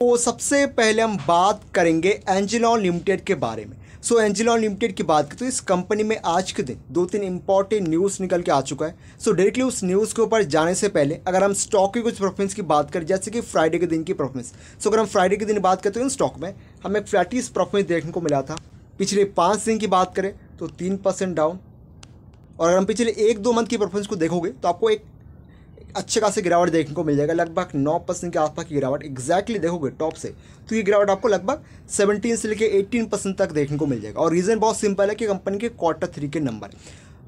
तो सबसे पहले हम बात करेंगे एंजिलॉन लिमिटेड के बारे में सो एंजिलॉन लिमिटेड की बात करें तो इस कंपनी में आज के दिन दो तीन इंपॉर्टेंट न्यूज़ निकल के आ चुका है सो so, डायरेक्टली उस न्यूज़ के ऊपर जाने से पहले अगर हम स्टॉक की कुछ परफॉर्मेंस की बात करें जैसे कि फ्राइडे के दिन की परफॉर्मेंस सो so, अगर हम फ्राइडे के दिन बात करते हैं स्टॉक में हमें फ्लैटिस परफॉर्मेंस देखने को मिला था पिछले पाँच दिन की बात करें तो तीन परसेंट डाउन और अगर हम पिछले एक दो मंथ की परफॉर्मेंस को देखोगे तो आपको एक अच्छे खासी गिरावट देखने को मिल जाएगा लगभग नौ परसेंट के आसपास की गिरावट एक्जैक्टली देखोगे टॉप से तो ये गिरावट आपको लगभग सेवनटीन से लेकर एटीन परसेंट तक देखने को मिल जाएगा और रीज़न बहुत सिंपल है कि कंपनी के क्वार्टर थ्री के नंबर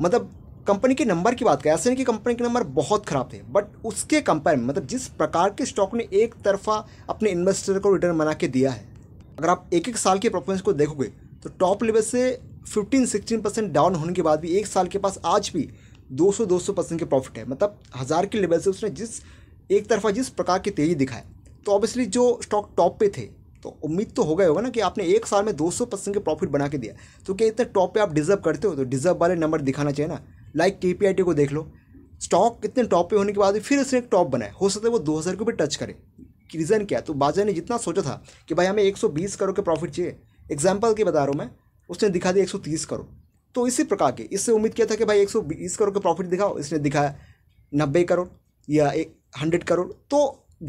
मतलब कंपनी के नंबर की बात करें ऐसे नहीं कि कंपनी के नंबर बहुत खराब थे बट उसके कंपेयर में मतलब जिस प्रकार के स्टॉक ने एक तरफा अपने इन्वेस्टर को रिटर्न बना के दिया है अगर आप एक एक साल के परफॉर्मेंस को देखोगे तो टॉप लेवल से 15-16 परसेंट डाउन होने के बाद भी एक साल के पास आज भी 200 200 परसेंट के प्रॉफिट है मतलब हज़ार के लेवल से उसने जिस एक तरफा जिस प्रकार की तेज़ी दिखाए तो ऑब्वियसली जो स्टॉक टॉप पे थे तो उम्मीद तो हो गए होगा ना कि आपने एक साल में 200 परसेंट के प्रॉफिट बना के दिया तो क्या इतने टॉप पे आप डिजर्व करते हो तो डिजर्व वाले नंबर दिखाना चाहिए ना लाइक के को देख लो स्टॉक इतने टॉप पे होने के बाद भी फिर उसने एक टॉप बनाए हो सकता है वो दो हज़ार को भी टच करे रीज़न क्या तो बाजार ने जितना सोचा था कि भाई हमें बीस करोड़ के प्रॉफिट चाहिए एग्जाम्पल की बता रहा हूँ मैं उसने दिखा दिया तीस करोड़ तो इसी प्रकार के इससे उम्मीद किया था कि भाई बीस करोड़ का प्रॉफिट दिखाओ इसने दिखाया नब्बे करोड़ या एक हंड्रेड करोड़ तो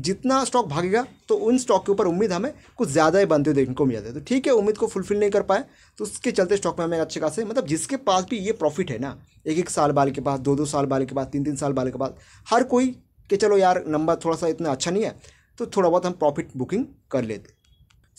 जितना स्टॉक भागेगा तो उन स्टॉक के ऊपर उम्मीद हमें कुछ ज़्यादा ही बनते हुए देखने को मिल जाते तो ठीक है उम्मीद को फुलफिल नहीं कर पाए तो उसके चलते स्टॉक में हमें अच्छे खासे मतलब जिसके पास भी ये प्रॉफिट है ना एक एक साल बाल के पास दो दो साल बाल के पास तीन तीन साल बाल के पास हर कोई कि चलो यार नंबर थोड़ा सा इतना अच्छा नहीं है तो थोड़ा बहुत हम प्रॉफिट बुकिंग कर लेते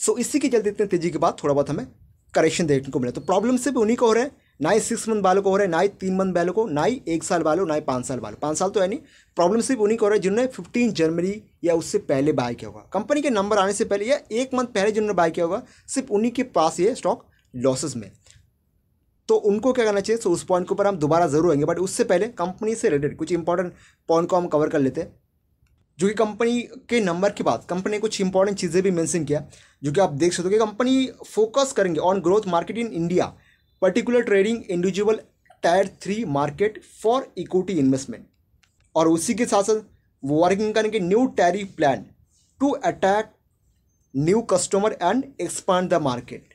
सो इसी के चलते इतने तेज़ी के बाद थोड़ा बहुत हमें करेक्शन देखने को मिला तो प्रॉब्लम सिर्फ उन्हीं को हो रहे हैं ना ही सिक्स मंथ बालों को हो रहा है ना ही तीन मंथ बालों को ना ही एक साल बालों ना ही पाँच साल बालों पाँच साल तो है नहीं प्रॉब्लम सिर्फ उन्हीं को हो रहा है जिन्होंने फिफ्टीन जनवरी या उससे पहले बाय किया होगा कंपनी के नंबर आने से पहले या एक मंथ पहले जिन्होंने बाय किया होगा सिर्फ उन्हीं के पास ये स्टॉक लॉसेज में तो उनको क्या करना चाहिए सो तो उस पॉइंट के ऊपर हम दोबारा जरूर आएंगे बट उससे पहले कंपनी से रिलेटेड कुछ इंपॉर्टेंट पॉइंट को हम कवर कर लेते हैं जो कि कंपनी के नंबर के बाद कंपनी ने कुछ इंपॉर्टेंट चीज़ें भी मेंशन किया जो कि आप देख सकते हो कि कंपनी फोकस करेंगे on growth market in India particular trading individual tier three market for equity investment और उसी के साथ साथ वर्किंग करेंगे new tariff plan to attack new customer and expand the market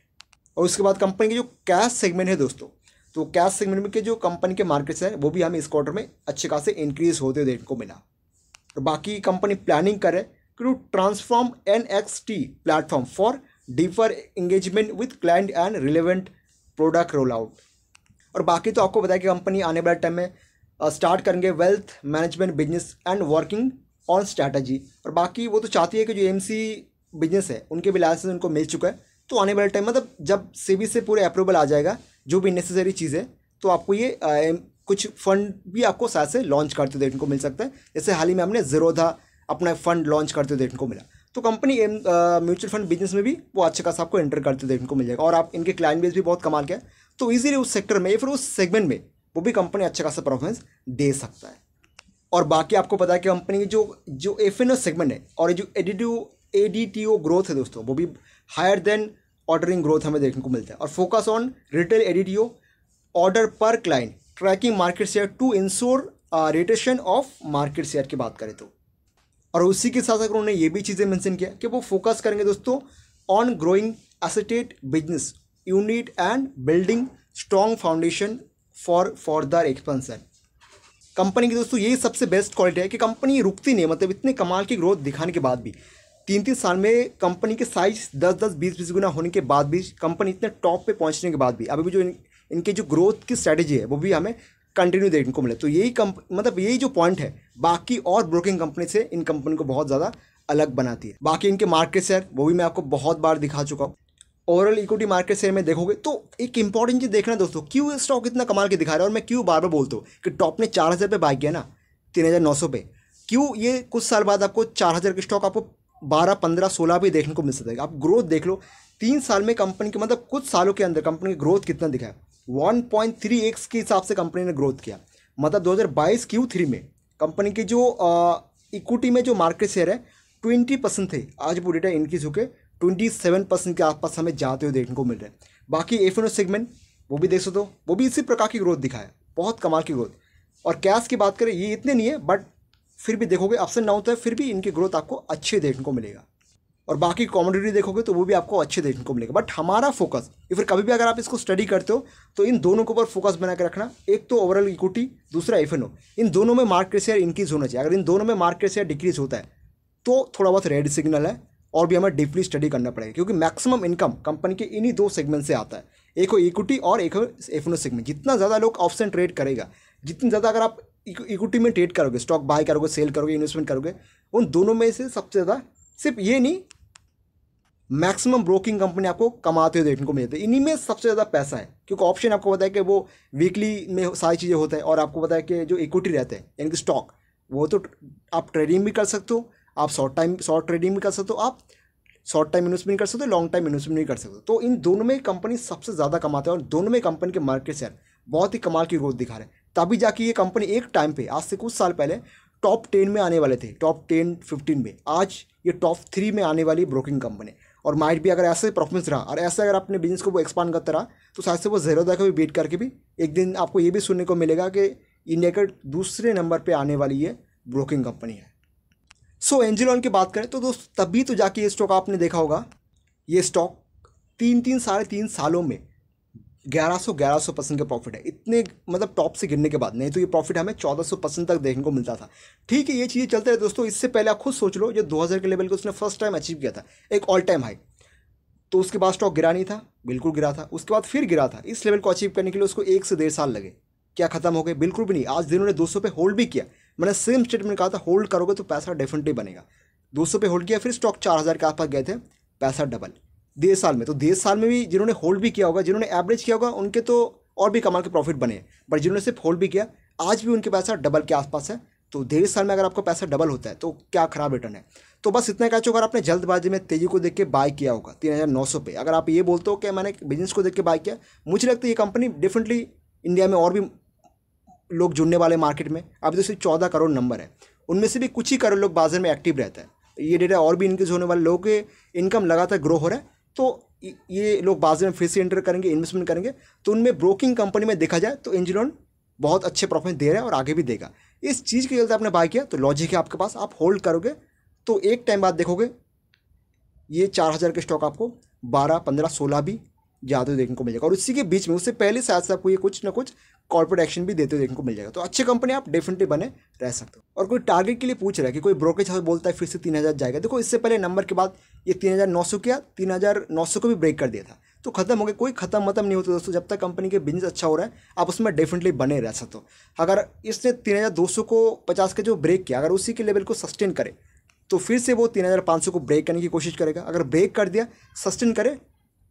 और उसके बाद कंपनी के जो कैश सेगमेंट है दोस्तों तो कैश सेगमेंट में के जो कंपनी के मार्केट्स हैं वो भी हमें इस क्वार्टर में अच्छे खासे इंक्रीज होते देखने को मिला और तो बाकी कंपनी प्लानिंग करे to transform N X T platform for deeper engagement with client and relevant product roll out और बाकी तो आपको बताया कि कंपनी आने वाले टाइम में स्टार्ट करेंगे wealth management business and working on strategy और बाकी वो तो चाहती है कि जो एम बिजनेस है उनके भी लाइसेंस उनको मिल चुका है तो आने वाले टाइम मतलब जब सेबी से पूरे अप्रूवल आ जाएगा जो भी नेसेसरी चीज़ है तो आपको ये आ, कुछ फंड भी आपको शायद से लॉन्च करते देखने को मिल सकता है जैसे हाल ही में हमने जीरोधा अपना फंड लॉन्च करते देखने को मिला तो कंपनी म्यूचुअल फंड बिजनेस में भी वो अच्छे खासा आपको एंटर करते देखने को मिल जाएगा और आप इनके क्लाइंट बेस भी बहुत कमाल के है तो ईजिली उस सेक्टर में या फिर उस सेगमेंट में वो भी कंपनी अच्छा खासा परफॉर्मेंस दे सकता है और बाकी आपको पता है कि कंपनी की जो जो एफ एन ओ सेगमेंट है और जो additive A D T O growth है दोस्तों वो भी हायर देन ऑर्डरिंग ग्रोथ हमें देखने को मिलता है और focus on retail A D T O order पर client tracking market share to ensure retention of market share की बात करें तो और उसी के साथ अगर उन्होंने ये भी चीज़ें मैंशन किया कि वो फोकस करेंगे दोस्तों on growing asset business unit and building strong foundation for for the expansion company की दोस्तों ये सबसे बेस्ट क्वालिटी है कि कंपनी रुकती नहीं मतलब इतने कमाल की ग्रोथ दिखाने के बाद भी तीन तीन साल में कंपनी के साइज दस दस बीस बीस गुना होने के बाद भी कंपनी इतने टॉप पे पहुंचने के बाद भी अभी भी जो इन, इनके जो ग्रोथ की स्ट्रैटेजी है वो भी हमें कंटिन्यू देखने को मिले तो यही कंप मतलब यही जो पॉइंट है बाकी और ब्रोकिंग कंपनी से इन कंपनी को बहुत ज़्यादा अलग बनाती है बाकी इनके मार्केट शेयर वो भी मैं आपको बहुत बार दिखा चुका हूँ ओवरऑल इक्विटी मार्केट शेयर में देखोगे तो एक इंपॉर्टेंट चीज़ देखना दोस्तों क्यों स्टॉक इतना कमाल के दिखा रहा है और मैं क्यों बार बार बोलता हूँ कि टॉप ने चार हज़ार पे बाई किया ना तीन हज़ार नौ सौ पे क्यों ये कुछ साल बाद आपको चार हज़ार के स्टॉक आपको बारह पंद्रह सोलह भी देखने को मिल सकता है आप ग्रोथ देख लो तीन साल में कंपनी के मतलब कुछ सालों के अंदर कंपनी की ग्रोथ कितना दिखाया वन पॉइंट थ्री एक्स के हिसाब से कंपनी ने ग्रोथ किया मतलब दो हज़ार बाईस क्यू थ्री में कंपनी के जो इक्विटी में जो मार्केट शेयर है ट्वेंटी परसेंट थे आज वो डेटा इंक्रीज होकर ट्वेंटी सेवन परसेंट के आसपास हमें जाते हुए देखने को मिल रहे हैं बाकी एफ एन ओ सेगमेंट वो भी देख सकते हो वो भी इसी प्रकार की ग्रोथ दिखाया बहुत कमाल की ग्रोथ और कैश की बात करें ये इतने नहीं है बट फिर भी देखोगे ऑप्शन ना डाउन होता है फिर भी इनकी ग्रोथ आपको अच्छी देखने को मिलेगा और बाकी कॉमोडिटी देखोगे तो वो भी आपको अच्छे देखने को मिलेगा बट हमारा फोकस फिर कभी भी अगर आप इसको स्टडी करते हो तो इन दोनों के ऊपर फोकस बना के रखना एक तो ओवरऑल इक्विटी दूसरा एफ इन दोनों में मार्केट शेयर इंक्रीज होना चाहिए अगर इन दोनों में मार्केट शेयर डिक्रीज होता है तो थोड़ा बहुत रेड सिग्नल है और भी हमें डीपली स्टडी करना पड़ेगा क्योंकि मैक्सिमम इनकम कंपनी के इन्हीं दो सेगमेंट से आता है एक हो इक्विटी और एक हो एफ सेगमेंट जितना ज़्यादा लोग ऑप्शन ट्रेड करेगा जितनी ज़्यादा अगर आप इक्विटी में ट्रेड करोगे स्टॉक बाय करोगे सेल करोगे इन्वेस्टमेंट करोगे उन दोनों में से सबसे ज़्यादा सिर्फ ये नहीं मैक्सिमम ब्रोकिंग कंपनी आपको कमाते हुए देखने को मिलते हैं इन्हीं में सबसे ज़्यादा पैसा है क्योंकि ऑप्शन आपको पता है कि वो वीकली में सारी चीज़ें होता है और आपको पता है कि जो इक्विटी रहते हैं यानी कि स्टॉक वो तो आप ट्रेडिंग भी कर सकते हो आप शॉर्ट टाइम शॉर्ट ट्रेडिंग भी कर सकते हो आप शॉर्ट टाइम इन्वेस्टमेंट कर सकते हो लॉन्ग टाइम इन्वेस्टमेंट नहीं कर सकते तो इन दोनों में कंपनी सबसे ज़्यादा कमाते हैं और दोनों में कंपनी के मार्केट शेयर बहुत ही कमाल की ग्रोथ दिखा रहे हैं तभी जाके ये कंपनी एक टाइम पे आज से कुछ साल पहले टॉप टेन में आने वाले थे टॉप टेन फिफ्टीन में आज ये टॉप थ्री में आने वाली ब्रोकिंग कंपनी और माइट भी अगर ऐसे परफॉर्मेंस रहा और ऐसे अगर अपने बिजनेस को वो एक्सपांड करता रहा तो शायद से वो जीरोदा का भी बीट करके भी एक दिन आपको ये भी सुनने को मिलेगा कि इंडिया का दूसरे नंबर पर आने वाली ये ब्रोकिंग कंपनी है सो एंजिलॉन की बात करें तो दोस्त तभी तो जाके ये स्टॉक आपने देखा होगा ये स्टॉक तीन तीन साढ़े तीन सालों में ग्यारह सौ ग्यारह सौ परसेंट का प्रॉफिट है इतने मतलब टॉप से गिरने के बाद नहीं तो ये प्रॉफिट हमें चौदह सौ परसेंट तक देखने को मिलता था ठीक है ये चीज़ें चलते रहे दोस्तों इससे पहले आप खुद सोच लो जो दो हज़ार के लेवल को उसने फर्स्ट टाइम अचीव किया था एक ऑल टाइम हाई तो उसके बाद स्टॉक गिरा नहीं था बिल्कुल गिरा था उसके बाद फिर गिरा था इस लेवल को अचीव करने के लिए उसको एक से डेढ़ साल लगे क्या खत्म हो गए बिल्कुल भी नहीं आज दिन उन्होंने दो सौ पे होल्ड भी किया मैंने सेम स्टेटमेंट कहा था होल्ड करोगे तो पैसा डेफिनेटली बनेगा दो सौ पे होल्ड किया फिर स्टॉक चार हज़ार के आसपास गए थे पैसा डबल देर साल में तो देर साल में भी जिन्होंने होल्ड भी किया होगा जिन्होंने एवरेज किया होगा उनके तो और भी कमाल के प्रॉफिट बने बट जिन्होंने सिर्फ होल्ड भी किया आज भी उनके पैसा डबल के आसपास है तो देर साल में अगर आपका पैसा डबल होता है तो क्या खराब रिटर्न है तो बस इतना कह चुका अगर आपने जल्दबाजी में तेजी को देख के बाय किया होगा तीन हज़ार नौ सौ पे अगर आप ये बोलते हो कि मैंने बिजनेस को देख के बाय किया मुझे लगता है ये कंपनी डेफिनेटली इंडिया में और भी लोग जुड़ने वाले मार्केट में अभी तो सिर्फ चौदह करोड़ नंबर है उनमें से भी कुछ ही करोड़ लोग बाजार में एक्टिव रहते हैं ये डेटा और भी इंक्रीज होने वाले लोगों के इनकम लगातार ग्रो हो रहा है तो ये लोग बाजार में फिर से एंटर करेंगे इन्वेस्टमेंट करेंगे तो उनमें ब्रोकिंग कंपनी में देखा जाए तो एंजिलोन बहुत अच्छे प्रॉफिट दे रहा है और आगे भी देगा इस चीज़ के चलते आपने बाय किया तो लॉजिक है आपके पास आप होल्ड करोगे तो एक टाइम बाद देखोगे ये चार हज़ार के स्टॉक आपको बारह पंद्रह सोलह भी ज़्यादा देखने को मिलेगा और उसी के बीच में उससे पहले शायद से आपको ये कुछ ना कुछ कॉर्पोरेट एक्शन भी देते हुए देखने को मिल जाएगा तो अच्छी कंपनी आप डेफिनेटली बने रह सकते हो और कोई टारगेट के लिए पूछ रहा है कि कोई ब्रोकरेज हाउस बोलता है फिर से तीन हज़ार जाएगा देखो इससे पहले नंबर के बाद ये तीन हज़ार नौ सौ किया तीन हज़ार नौ सौ को भी ब्रेक कर दिया था तो खत्म हो गया कोई खत्म मतम मतलब नहीं होता दोस्तों जब तक कंपनी के बिजनेस अच्छा हो रहा है आप उसमें डेफिनेटली बने रह सकते हो अगर इसने तीन हज़ार दो सौ को पचास का जो ब्रेक किया अगर उसी के लेवल को सस्टेन करे तो फिर से वो तीन हज़ार पाँच सौ को ब्रेक करने की कोशिश करेगा अगर ब्रेक कर दिया सस्टेन करे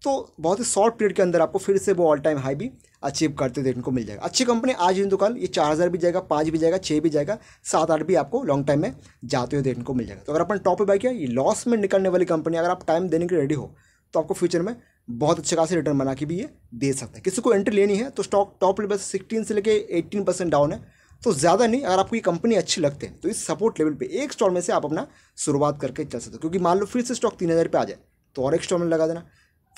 तो बहुत ही शॉर्ट पीरियड के अंदर आपको फिर से वो ऑल टाइम हाई भी अचीव करते देखने को मिल जाएगा अच्छी कंपनी आज हिंदू कल ये चार हज़ार भी जाएगा पाँच भी जाएगा छः भी जाएगा सात आठ भी आपको लॉन्ग टाइम में जाते हुए देखने को मिल जाएगा तो अगर अपन टॉप पर बाई किया ये लॉस में निकलने वाली कंपनी अगर आप टाइम देने के रेडी हो तो आपको फ्यूचर में बहुत अच्छे खासे रिटर्न बना के भी ये दे सकते हैं किसी को एंट्री लेनी है तो स्टॉक टॉप लेवल से सिक्सटीन से लेके एट्टीन परसेंट डाउन है तो ज़्यादा नहीं अगर आपको ये कंपनी अच्छी लगते हैं तो इस सपोर्ट लेवल पे एक स्टॉल में से आप अपना शुरुआत करके चल सकते हो क्योंकि मान लो फिर से स्टॉक तीन हज़ार पे आ जाए तो और एक स्टॉल में लगा देना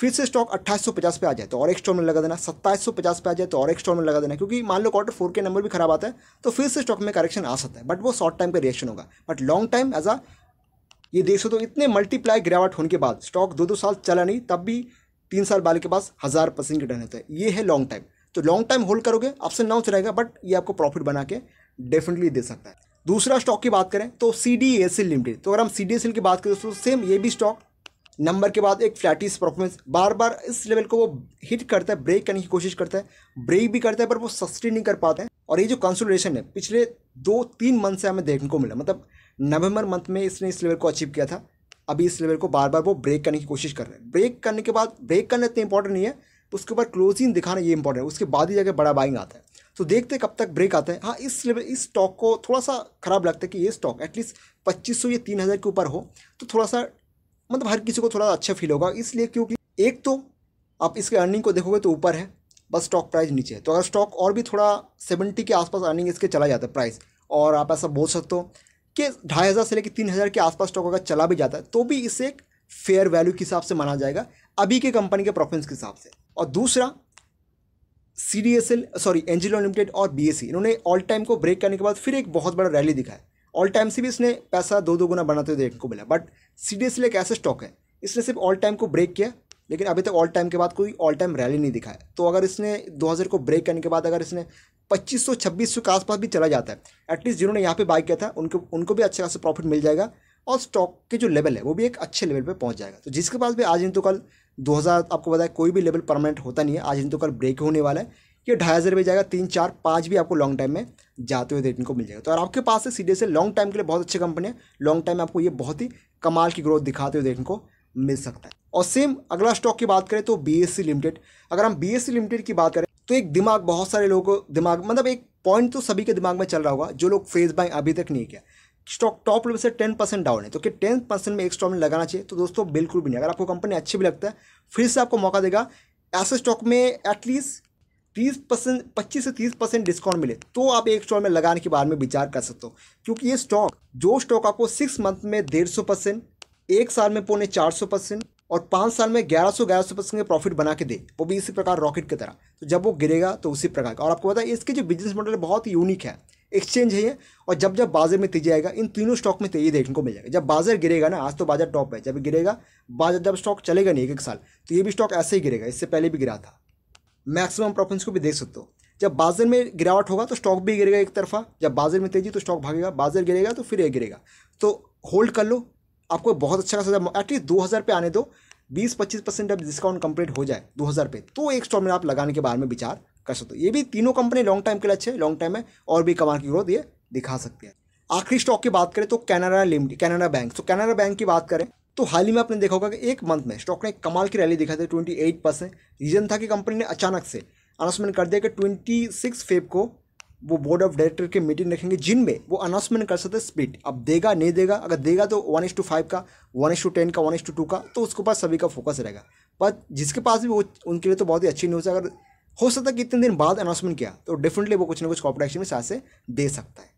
फिर से स्टॉक अट्ठाईस पे आ जाए तो और एक स्टॉक में लगा देना सत्ताईस पे आ जाए तो और एक स्टॉक में लगा देना क्योंकि मान लो क्वार्टर फोर के नंबर भी खराब आता है तो फिर से स्टॉक में करेक्शन आ सकता है बट वो शॉर्ट टाइम का रिएक्शन होगा बट लॉन्ग टाइम एज आ ये देख सकते तो इतने मल्टीप्लाई गिरावट होने के बाद स्टॉक दो दो साल चला नहीं तब भी तीन साल बाल के पास हज़ार परसेंट रिटर्न होता है ये है लॉन्ग टाइम तो लॉन्ग टाइम होल्ड करोगे अप्स नाउ डाउन रहेगा बट ये आपको प्रॉफिट बना के डेफिनेटली दे सकता है दूसरा स्टॉक की बात करें तो C D S L limited तो अगर हम सी डी एस एल की बात करें तो सेम ये भी स्टॉक नंबर के बाद एक फ्लैटिस परफॉर्मेंस बार बार इस लेवल को वो हिट करता है ब्रेक करने की कोशिश करता है ब्रेक भी करता है पर वो सस्टेन नहीं कर पाते हैं और ये जो कंसोलिडेशन है पिछले दो तीन मंथ से हमें देखने को मिला मतलब नवंबर मंथ में इसने इस लेवल को अचीव किया था अभी इस लेवल को बार बार वो ब्रेक करने की कोशिश कर रहे हैं ब्रेक करने के बाद ब्रेक करना इतना इंपॉर्टेंट नहीं है उसके ऊपर क्लोजिंग दिखाना ये इंपॉर्टेंट है उसके बाद ही जाकर बड़ा बाइंग आता है तो देखते कब तक ब्रेक आता है हाँ इस लेवल इस स्टॉक को थोड़ा सा खराब लगता है कि ये स्टॉक एटलीस्ट पच्चीस सौ या तीन हज़ार के ऊपर हो तो थोड़ा सा मतलब हर किसी को थोड़ा अच्छा फील होगा इसलिए क्योंकि एक तो आप इसके अर्निंग को देखोगे तो ऊपर है बस स्टॉक प्राइस नीचे है तो अगर स्टॉक और भी थोड़ा सेवेंटी के आसपास अर्निंग इसके चला जाता है प्राइस और आप ऐसा बोल सकते हो कि ढाई हज़ार से लेकर तीन हज़ार के आसपास स्टॉक अगर चला भी जाता है तो भी इसे एक फेयर वैल्यू के हिसाब से माना जाएगा अभी के कंपनी के प्रॉफिट्स के हिसाब से और दूसरा C D S L sorry Angel One limited और बी एस सी इन्होंने ऑल टाइम को ब्रेक करने के बाद फिर एक बहुत बड़ा रैली दिखाया ऑल टाइम से भी इसने पैसा दो दो गुना बनाते हुए देखने को मिला बट सी सीरियसली एक ऐसा स्टॉक है इसने सिर्फ ऑल टाइम को ब्रेक किया लेकिन अभी तक ऑल टाइम के बाद कोई ऑल टाइम रैली नहीं दिखा है तो अगर इसने 2000 को ब्रेक करने के बाद अगर इसने 2500 2600 के आसपास भी चला जाता है एटलीस्ट जिन्होंने यहाँ पे बाइक किया था उनको उनको भी अच्छा खासा प्रॉफिट मिल जाएगा और स्टॉक के जो लेवल है वो भी एक अच्छे लेवल पर पहुँच जाएगा तो जिसके पास भी आज नहीं तो कल हज़ार आपको बताया कोई भी लेवल परमानेंट होता नहीं है आज नहीं तो कल ब्रेक होने वाला है ये ढाई हज़ार रुपये जाएगा तीन चार पाँच भी आपको लॉन्ग टाइम में जाते हुए देखने को मिल जाएगा तो और आपके पास है सी से लॉन्ग टाइम के लिए बहुत अच्छी कंपनी है लॉन्ग टाइम में आपको ये बहुत ही कमाल की ग्रोथ दिखाते हुए देखने को मिल सकता है और सेम अगला स्टॉक की बात करें तो बी लिमिटेड अगर हम बी लिमिटेड की बात करें तो एक दिमाग बहुत सारे लोगों को दिमाग मतलब एक पॉइंट तो सभी के दिमाग में चल रहा होगा जो लोग फेस बाय अभी तक नहीं किया स्टॉक टॉप लेवल से टेन परसेंट डाउन है तो कि टेन परसेंट में एक स्टॉक में लगाना चाहिए तो दोस्तों बिल्कुल भी नहीं अगर आपको कंपनी अच्छी भी लगता है फिर से आपको मौका देगा ऐसे स्टॉक में एटलीस्ट तीस परसेंट पच्चीस से तीस परसेंट डिस्काउंट मिले तो आप एक स्टॉक में लगाने के बारे में विचार कर सकते हो क्योंकि ये स्टॉक जो स्टॉक आपको सिक्स मंथ में डेढ़ सौ परसेंट एक साल में पौने चार सौ परसेंट और पाँच साल में ग्यारह सौ ग्यारह सौ परसेंट का प्रॉफिट बना के दे वो भी इसी प्रकार रॉकेट की तरह तो जब वो गिरेगा तो उसी प्रकार का और आपको पता है इसके जो बिजनेस मॉडल बहुत यूनिक है एक्सचेंज है और जब जब बाजार में तेजी आएगा इन तीनों स्टॉक में तेजी देखने को मिल जाएगा जब बाजार गिरेगा ना आज तो बाजार टॉप है जब गिरेगा बाजार जब स्टॉक चलेगा नहीं एक एक साल तो ये भी स्टॉक ऐसे ही गिरेगा इससे पहले भी गिरा था मैक्सिमम प्रॉफिट को भी देख सकते हो जब बाजार में गिरावट होगा तो स्टॉक भी गिरेगा एक तरफा जब बाजार में तेजी तो स्टॉक भागेगा बाजार गिरेगा तो फिर ये गिरेगा तो होल्ड कर लो आपको बहुत अच्छा खासा एटलीस्ट दो हज़ार पे आने दो बीस पच्चीस परसेंट अब डिस्काउंट कंप्लीट हो जाए दो हज़ार पे तो एक स्टॉक में आप लगाने के बारे में विचार कर सकते हो ये भी तीनों कंपनी लॉन्ग टाइम के लिए अच्छे लॉन्ग टाइम में और भी कमाल की ग्रोथ ये दिखा सकते हैं आखिरी स्टॉक की बात करें तो कैनरा लिमिटेड कैनरा बैंक तो कैनरा बैंक की बात करें तो हाल ही में आपने देखा होगा कि एक मंथ में स्टॉक ने एक कमाल की रैली दिखाई थी ट्वेंटी एट परसेंट रीज़न था कि कंपनी ने अचानक से अनाउंसमेंट कर दिया कि ट्वेंटी सिक्स फेब को वो बोर्ड ऑफ डायरेक्टर की मीटिंग रखेंगे जिनमें वो अनाउंसमेंट कर सकते स्प्लिट अब देगा नहीं देगा अगर देगा तो वन एस टू फाइव का वन एस टू टेन का वन एस टू टू का तो उसके पास सभी का फोकस रहेगा पर जिसके पास भी वो उनके लिए तो बहुत ही अच्छी न्यूज़ है अगर हो सकता है कितने दिन बाद अनाउंसमेंट किया तो डेफिनेटली वो कुछ ना कुछ कॉपरेट में साथ से दे सकता है